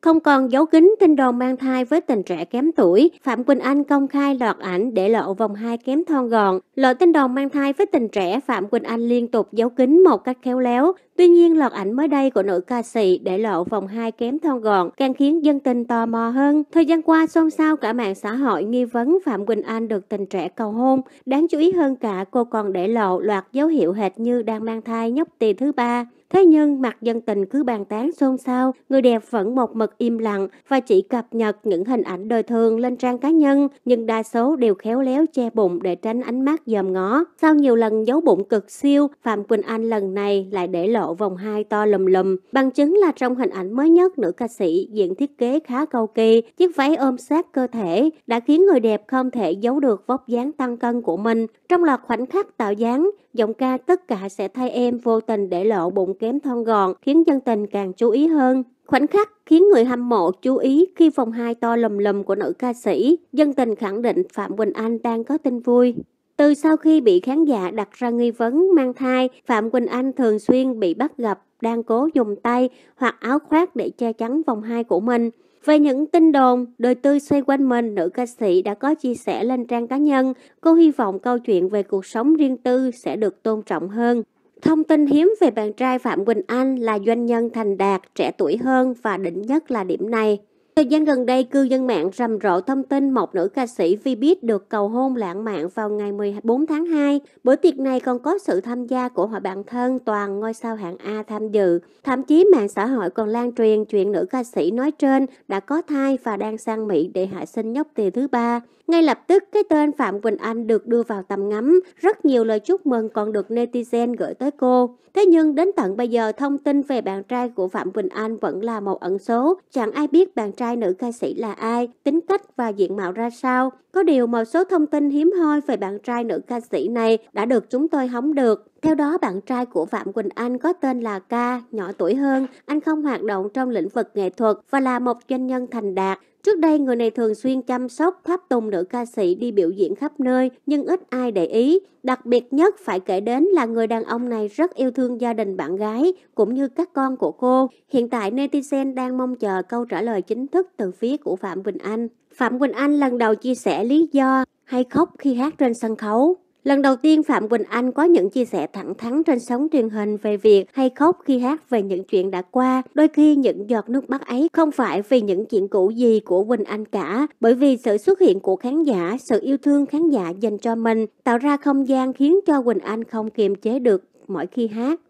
Không còn giấu kín tin đồn mang thai với tình trẻ kém tuổi, Phạm Quỳnh Anh công khai lọt ảnh để lộ vòng hai kém thon gọn. Lộ tin đồn mang thai với tình trẻ, Phạm Quỳnh Anh liên tục giấu kín một cách khéo léo. Tuy nhiên, lọt ảnh mới đây của nữ ca sĩ để lộ vòng hai kém thon gọn càng khiến dân tình tò mò hơn. Thời gian qua, xôn xao cả mạng xã hội nghi vấn Phạm Quỳnh Anh được tình trẻ cầu hôn. Đáng chú ý hơn cả, cô còn để lộ loạt dấu hiệu hệt như đang mang thai nhóc tỳ thứ ba. Thế nhưng mặt dân tình cứ bàn tán xôn xao, người đẹp vẫn một mực im lặng và chỉ cập nhật những hình ảnh đời thường lên trang cá nhân, nhưng đa số đều khéo léo che bụng để tránh ánh mắt dòm ngó. Sau nhiều lần giấu bụng cực siêu, Phạm Quỳnh Anh lần này lại để lộ vòng hai to lùm lùm. Bằng chứng là trong hình ảnh mới nhất, nữ ca sĩ diện thiết kế khá cầu kỳ, chiếc váy ôm sát cơ thể đã khiến người đẹp không thể giấu được vóc dáng tăng cân của mình. Trong loạt khoảnh khắc tạo dáng, giọng ca tất cả sẽ thay em vô tình để lộ bụng kém thon gọn khiến dân tình càng chú ý hơn. Khoảnh khắc khiến người hâm mộ chú ý khi vòng hai to lầm lầm của nữ ca sĩ, dân tình khẳng định Phạm Quỳnh Anh đang có tin vui. Từ sau khi bị khán giả đặt ra nghi vấn mang thai, Phạm Quỳnh Anh thường xuyên bị bắt gặp đang cố dùng tay hoặc áo khoác để che chắn vòng hai của mình. Về những tin đồn, đời tư xoay quanh mình, nữ ca sĩ đã có chia sẻ lên trang cá nhân. Cô hy vọng câu chuyện về cuộc sống riêng tư sẽ được tôn trọng hơn. Thông tin hiếm về bạn trai Phạm Quỳnh Anh là doanh nhân thành đạt, trẻ tuổi hơn và đỉnh nhất là điểm này. Thời gian gần đây, cư dân mạng rầm rộ thông tin một nữ ca sĩ Vbiz được cầu hôn lãng mạn vào ngày 14 tháng 2. Bữa tiệc này còn có sự tham gia của họ bạn thân toàn ngôi sao hạng A tham dự. Thậm chí mạng xã hội còn lan truyền chuyện nữ ca sĩ nói trên đã có thai và đang sang Mỹ để hạ sinh nhóc tì thứ ba. Ngay lập tức, cái tên Phạm Quỳnh Anh được đưa vào tầm ngắm. Rất nhiều lời chúc mừng còn được netizen gửi tới cô. Thế nhưng đến tận bây giờ, thông tin về bạn trai của Phạm Quỳnh Anh vẫn là một ẩn số. Chẳng ai biết bạn trai trai nữ ca sĩ là ai, tính cách và diện mạo ra sao. Có điều một số thông tin hiếm hoi về bạn trai nữ ca sĩ này đã được chúng tôi hóng được. Theo đó, bạn trai của Phạm Quỳnh Anh có tên là Ca, nhỏ tuổi hơn. Anh không hoạt động trong lĩnh vực nghệ thuật và là một doanh nhân thành đạt. Trước đây, người này thường xuyên chăm sóc, tháp tùng nữ ca sĩ đi biểu diễn khắp nơi, nhưng ít ai để ý. Đặc biệt nhất phải kể đến là người đàn ông này rất yêu thương gia đình bạn gái, cũng như các con của cô. Hiện tại, netizen đang mong chờ câu trả lời chính thức từ phía của Phạm Quỳnh Anh. Phạm Quỳnh Anh lần đầu chia sẻ lý do hay khóc khi hát trên sân khấu. Lần đầu tiên Phạm Quỳnh Anh có những chia sẻ thẳng thắn trên sóng truyền hình về việc hay khóc khi hát về những chuyện đã qua. Đôi khi những giọt nước mắt ấy không phải vì những chuyện cũ gì của Quỳnh Anh cả, bởi vì sự xuất hiện của khán giả, sự yêu thương khán giả dành cho mình tạo ra không gian khiến cho Quỳnh Anh không kiềm chế được mỗi khi hát.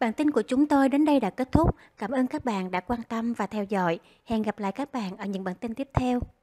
Bản tin của chúng tôi đến đây đã kết thúc. Cảm ơn các bạn đã quan tâm và theo dõi. Hẹn gặp lại các bạn ở những bản tin tiếp theo.